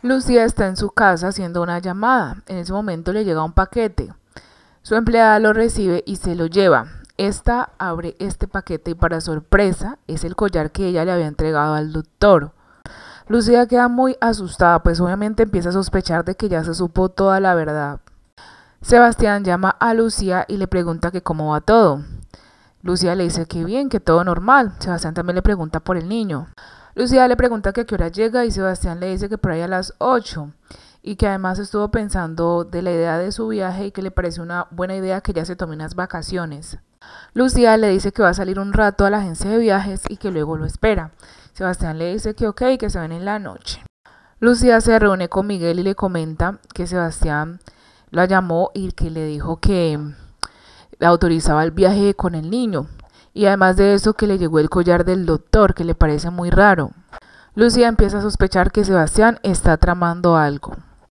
Lucía está en su casa haciendo una llamada. En ese momento le llega un paquete. Su empleada lo recibe y se lo lleva. Esta abre este paquete y para sorpresa es el collar que ella le había entregado al doctor. Lucía queda muy asustada, pues obviamente empieza a sospechar de que ya se supo toda la verdad. Sebastián llama a Lucía y le pregunta que cómo va todo. Lucía le dice que bien, que todo normal. Sebastián también le pregunta por el niño. Lucía le pregunta a qué hora llega y Sebastián le dice que por ahí a las 8 y que además estuvo pensando de la idea de su viaje y que le parece una buena idea que ya se tome unas vacaciones. Lucía le dice que va a salir un rato a la agencia de viajes y que luego lo espera. Sebastián le dice que ok, que se ven en la noche. Lucía se reúne con Miguel y le comenta que Sebastián la llamó y que le dijo que autorizaba el viaje con el niño. Y además de eso que le llegó el collar del doctor, que le parece muy raro. Lucía empieza a sospechar que Sebastián está tramando algo.